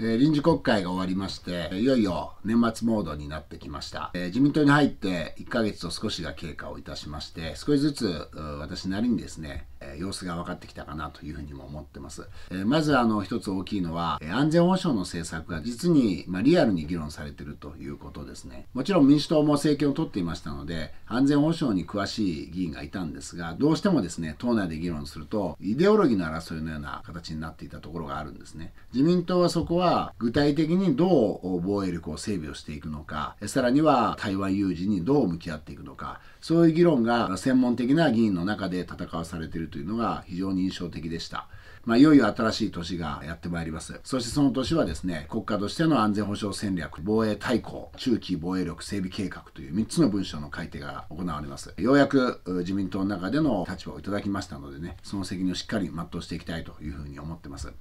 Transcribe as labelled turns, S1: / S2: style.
S1: え臨時国会が終わりまして、いよいよ年末モードになってきました。え自民党に入って1ヶ月と少しが経過をいたしまして、少しずつ私なりにですね、様子が分かってきたかなというふうにも思ってます。えまずあの一つ大きいのは、安全保障の政策が実に、まリアルに議論されてるということですね。もちろん民主党も政権を取っていましたので、安全保障に詳しい議員がいたんですが、どうしてもですね、党内で議論すると、イデオロギーの争いのような形になっていたところがあるんですね。自民党はそこは具体的にどう防衛力を整備をしていくのか、さらには台湾有事にどう向き合っていくのか、そういう議論が専門的な議員の中で戦わされているというのが非常に印象的でした。まあ、いよいよ新しい年がやってまいります。そしてその年はですね、国家としての安全保障戦略、防衛大綱、中期防衛力整備計画という3つの文書の改定が行われます。ようやく自民党の中での立場をいただきましたのでね、その責任をしっかり全うしていきたいというふうに思ってます。